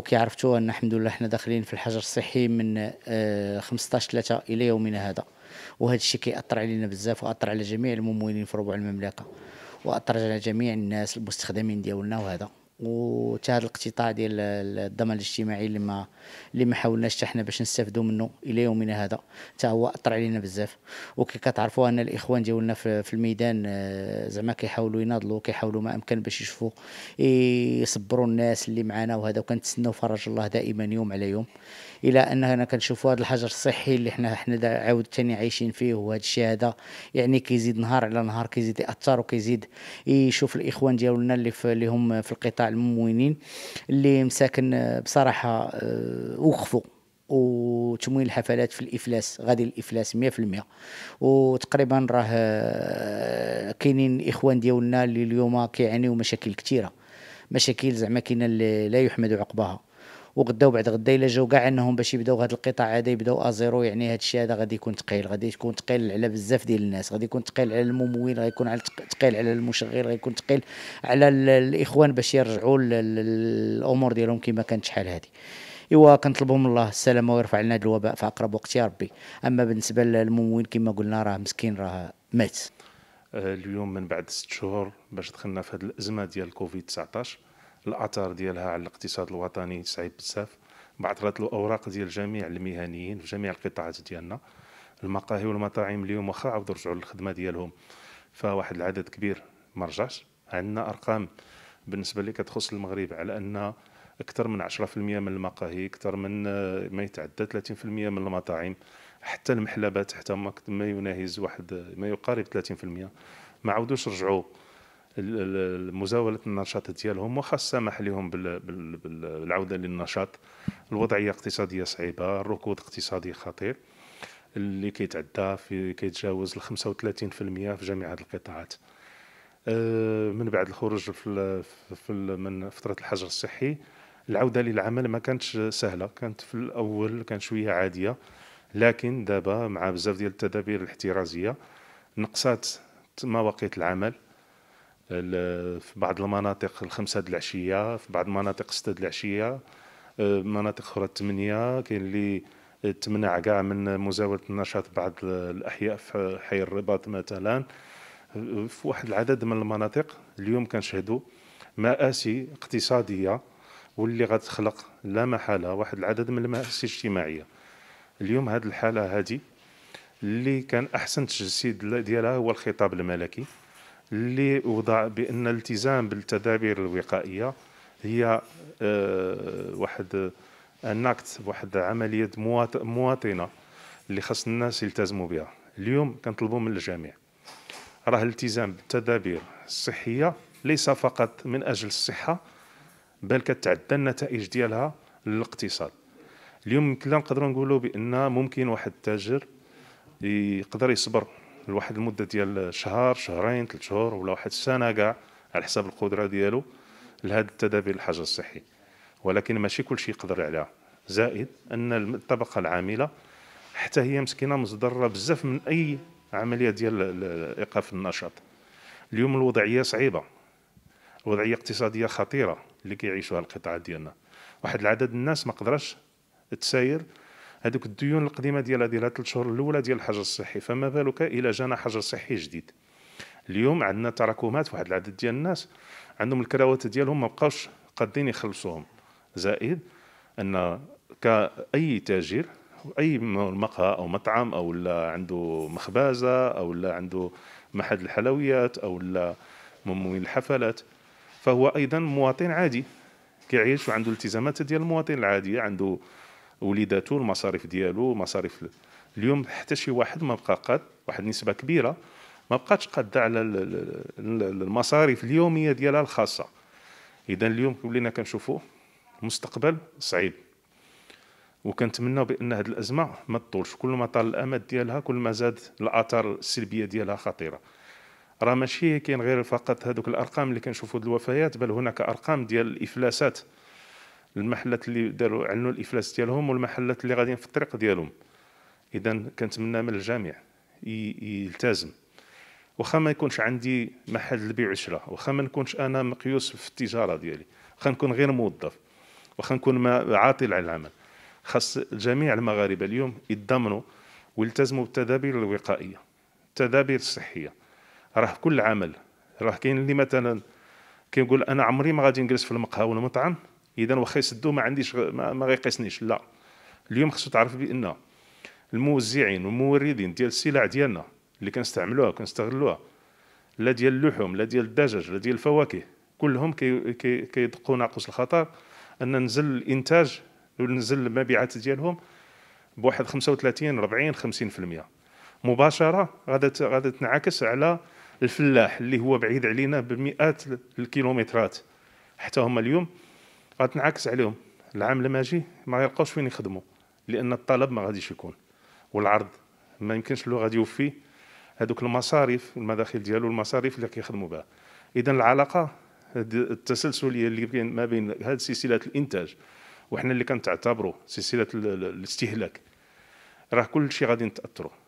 كي عرفتوا ان الحمد لله حنا داخلين في الحجر الصحي من 15 آه، 3 الى يومنا هذا وهذا الشيء كيأثر علينا بزاف واثر على جميع الممولين في ربوع المملكه واثر على جميع الناس المستخدمين ديالنا وهذا وحتى هذا الاقتطاع ديال الضمان الاجتماعي اللي ما اللي ما حاولناش حتى حنا باش نستافدوا منه الى يومنا هذا حتى هو اثر علينا بزاف وكي كتعرفوا ان الاخوان ديالنا في الميدان آه، زعما كيحاولوا يناضلوا كيحاولوا ما امكن باش يشوفوا يصبروا الناس اللي معنا وهذا وكنتسناو فرج الله دائما يوم على يوم الى اننا كنشوفوا هذا الحجر الصحي اللي حنا حنا عاود ثاني عايشين فيه وهذا الشيء هذا يعني كيزيد نهار على نهار كيزيد ياثر وكيزيد يشوف الاخوان ديالنا اللي في اللي هم في القطاع الممولين اللي مساكن آه، بصراحه آه، وقفوا وتمويل الحفلات في الافلاس غادي الافلاس 100% وتقريبا راه آه، كاينين اخوان ديالنا اللي اليوم كيعانيو مشاكل كثيره مشاكل زعما كاينه لا يحمد عقبها وغدا وبعد غدا الا جاو كاع انهم باش يبداو هذا القطاع هذا يبداو ازيرو يعني هذا الشيء هذا غادي يكون ثقيل غادي يكون ثقيل على بزاف ديال الناس غادي يكون ثقيل على الممول يكون ثقيل على المشغل غادي يكون ثقيل على الاخوان باش يرجعوا الامور ديالهم كما كانت شحال هذه ايوا كنطلبوا من الله السلامه ويرفع لنا هذا الوباء في اقرب وقت يا ربي اما بالنسبه للممول كما قلنا راه مسكين راه مات آه، اليوم من بعد ست شهور باش دخلنا في هذه الازمه ديال كوفيد 19 الاثار ديالها على الاقتصاد الوطني صعيب بزاف بعثرات الاوراق ديال جميع المهنيين في جميع القطاعات ديالنا المقاهي والمطاعم اليوم واخا عاودوا رجعوا للخدمه ديالهم فواحد العدد كبير ما رجعش عندنا ارقام بالنسبه اللي كتخص المغرب على ان اكثر من 10% من المقاهي اكثر من آه، ما يتعدى 30% من المطاعم حتى المحلبات حتى ما يناهز واحد ما يقارب 30% ما عاودوش رجعوا مزاوله النشاط ديالهم وخا سمح لهم بالعوده للنشاط الوضعيه اقتصاديه صعيبه الركود اقتصادي خطير اللي كيتعدى في كيتجاوز ال 35% في جميع هذه القطاعات آه، من بعد الخروج في, في من فتره الحجر الصحي العوده للعمل ما كانتش سهله كانت في الاول كانت شويه عاديه لكن دابا مع بزاف ديال التدابير الاحترازيه نقصات مواقيت العمل في بعض المناطق الخمسة د العشية في بعض المناطق ستة د العشية آه، مناطق أخرى الثمانية كاين اللي تمنع كاع من مزاولة النشاط بعض الأحياء في حي الرباط مثلا في واحد العدد من المناطق اليوم كنشهدوا مآسي اقتصادية واللي غتخلق لا محالة واحد العدد من المآسي الاجتماعية اليوم هذه الحالة هذه اللي كان أحسن تجسيد ديالها هو الخطاب الملكي اللي وضع بأن الالتزام بالتدابير الوقائية هي آه، واحد آه، نكت واحد عملية مواطنة اللي خاص الناس يلتزموا بها اليوم كنطلبوا من الجميع راه الالتزام بالتدابير الصحية ليس فقط من أجل الصحة بل كتعدى النتائج ديالها للاقتصاد اليوم يمكن نقدروا نقولوا بان ممكن واحد التاجر يقدر يصبر لواحد المده ديال شهر شهرين ثلاث شهور ولا واحد السنه كاع على حساب القدره ديالو لهاد التدابير الحجر الصحي ولكن ماشي كل شيء يقدر عليها زائد ان الطبقه العامله حتى هي مسكينه مصدره بزاف من اي عمليه ديال ايقاف النشاط اليوم الوضعيه صعيبه وضعيه اقتصاديه خطيره اللي كيعيشوها القطاع ديالنا واحد العدد الناس ما قدرش تساير هذوك الديون القديمه ديالها هذه الثلاث شهور الاولى ديال الحجر الصحي فما بالك الا جانا حجر صحي جديد اليوم عندنا تراكمات واحد العدد ديال الناس عندهم الكراوات ديالهم ما بقاوش قادين يخلصوهم زائد ان كاي تاجر اي مقهى او مطعم او لا عنده مخبازه او لا عنده محل الحلويات او لا ممول الحفلات فهو ايضا مواطن عادي كيعيش وعنده التزامات ديال المواطن العادي عنده وليداتو المصاريف ديالو مصاريف اليوم حتى شي واحد ما بقى قاد واحد النسبه كبيره ما بقاتش قاده على المصاريف اليوميه ديالها الخاصه اذا اليوم ولينا كنشوفوا مستقبل صعيب وكنتمناو بان هذه الازمه ما تطولش كل ما طال الامد ديالها كل ما زاد الاثار السلبيه ديالها خطيره راه ماشي كاين غير فقط هذوك الارقام اللي كنشوفوا الوفيات بل هناك ارقام ديال الافلاسات المحلات اللي داروا علنوا الافلاس ديالهم والمحلات اللي غاديين في الطريق ديالهم اذا كنتمنى من الجميع يلتزم واخا ما يكونش عندي محل البيع والشراء واخا ما نكونش انا مقيوس في التجاره ديالي واخا نكون غير موظف واخا نكون ما عاطل على العمل خاص جميع المغاربه اليوم يتضمنوا ويلتزموا بالتدابير الوقائيه التدابير الصحيه راه كل عمل راه كاين اللي مثلا كيقول انا عمري ما غادي نجلس في المقهى والمطعم اذا واخا يسدو ما عنديش ما, ما غيقيسنيش لا اليوم خصو تعرف بان الموزعين والموردين ديال السلع ديالنا اللي كنستعملوها كنستغلوها لا ديال اللحوم لا ديال الدجاج لا ديال الفواكه كلهم كيدقوا ناقص الخطر ان نزل الانتاج ونزل المبيعات ديالهم بواحد 35 40 50% مباشره غادا غادا تنعكس على الفلاح اللي هو بعيد علينا بمئات الكيلومترات حتى هما اليوم غتنعكس عليهم العام الماجي ما يلقاوش فين يخدموا لان الطلب ما غاديش يكون والعرض ما يمكنش له غادي يوفي هذوك المصاريف المداخل ديالو المصاريف اللي كيخدموا بها اذا العلاقه التسلسليه اللي بين ما بين هذه سلسله الانتاج وحنا اللي كنعتبروا سلسله الاستهلاك راه كل شيء غادي نتاثروا